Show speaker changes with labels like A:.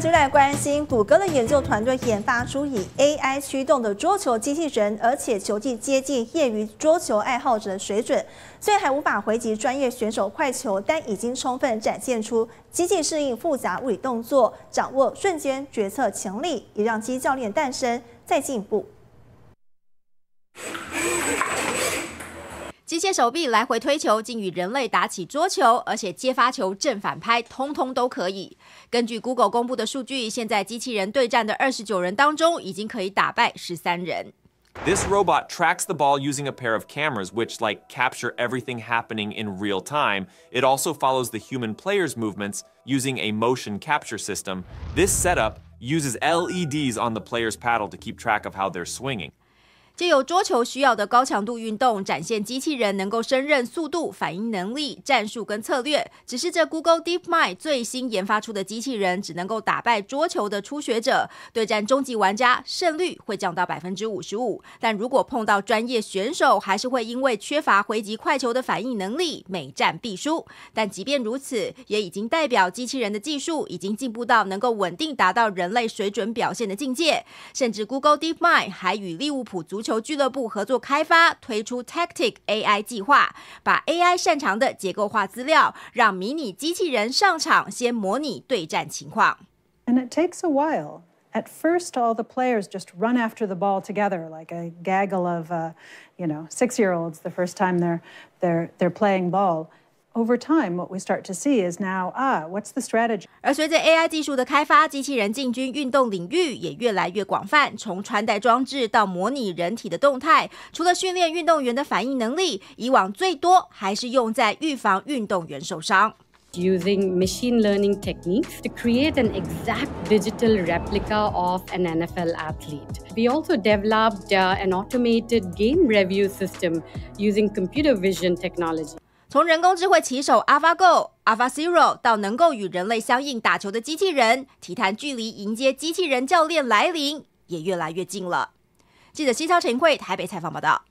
A: 就在关心，谷歌的研究团队研发出以 AI 驱动的桌球机器人，而且球技接近业余桌球爱好者的水准。虽然还无法回击专业选手快球，但已经充分展现出积极适应复杂物理动作、掌握瞬间决策潜力，也让机教练诞生再进步。
B: 机械手臂来回推球，竟与人类打起桌球，而且接发球、正反拍，通通都可以。根据 Google 公布的数据，现在机器人对战的二十九人当中，已经可以打败十三
C: 人。This robot tracks the ball using a pair of cameras, which like capture everything happening in real time. It also follows the human player's movements using a motion capture system. This setup uses LEDs on the player's paddle to keep track of how they're swinging.
B: 借由桌球需要的高强度运动，展现机器人能够胜任速度、反应能力、战术跟策略。只是这 Google DeepMind 最新研发出的机器人，只能够打败桌球的初学者，对战中级玩家胜率会降到百分之五十五。但如果碰到专业选手，还是会因为缺乏回击快球的反应能力，每战必输。但即便如此，也已经代表机器人的技术已经进步到能够稳定达到人类水准表现的境界。甚至 Google DeepMind 还与利物浦足球。球俱乐部合作开发推出 Tactic AI 计划，把 AI 擅长的结构化资料，让迷你机器人上场，先模拟对战情
D: 况。And it takes a while. At first, all the players just run after the ball together like a gaggle of, you know, six-year-olds the first time they're they're they're playing ball. Over time, what we start to see is now, ah, what's the strategy? 而随着 AI
B: 技术的开发，机器人进军运动领域也越来越广泛，从穿戴装置到模拟人体的动态。除了训练运动员的反应能力，以往最多还是用在预防运动员受伤。using machine learning techniques to create an exact digital replica of an NFL athlete. We also developed uh, an automated game review system using computer vision technology. 从人工智慧棋手 AlphaGo、AlphaZero 到能够与人类相应打球的机器人，体坛距离迎接机器人教练来临也越来越近了。记者西超晨会台北采访报道。